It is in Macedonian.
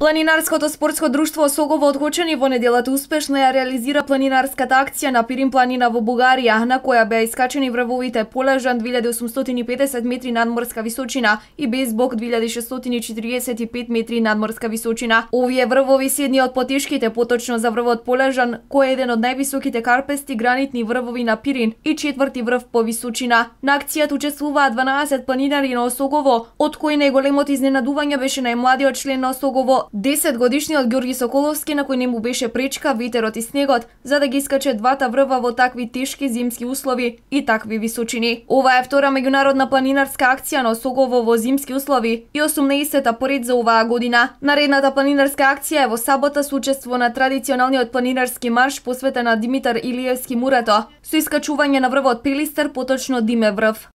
Планинарското спортско друштво Согово од Гочани во неделата успешно ја реализира планинарската акција на Пирин планина во Бугарија, на која беа искачени врвовите полежан 2850 метри надморска височина и безбок 2645 метри надморска височина. Овие врвови се едни од потешките поточно за врвот полежан, кој е еден од највисоките карпести гранитни врвови на Пирин и четврти врв по височина. На акцијата учествуваа 12 планинари на Осогово, од кои најголемото изненадување беше најмладиот член на Осогово 10 годишниот Ѓорги Соколовски на кој не му беше пречка ветерот и снегот за да ги искаче двата врва во такви тешки зимски услови и такви височини. Ова е втора меѓународна планинарска акција на Соково во зимски услови и 18-та поред за оваа година. Наредната планинарска акција е во сабота со учество на традиционалниот планинарски марш посветен на Димитар Илиевски Мурато со искачување на врвот Пелистер, поточно Диме врв.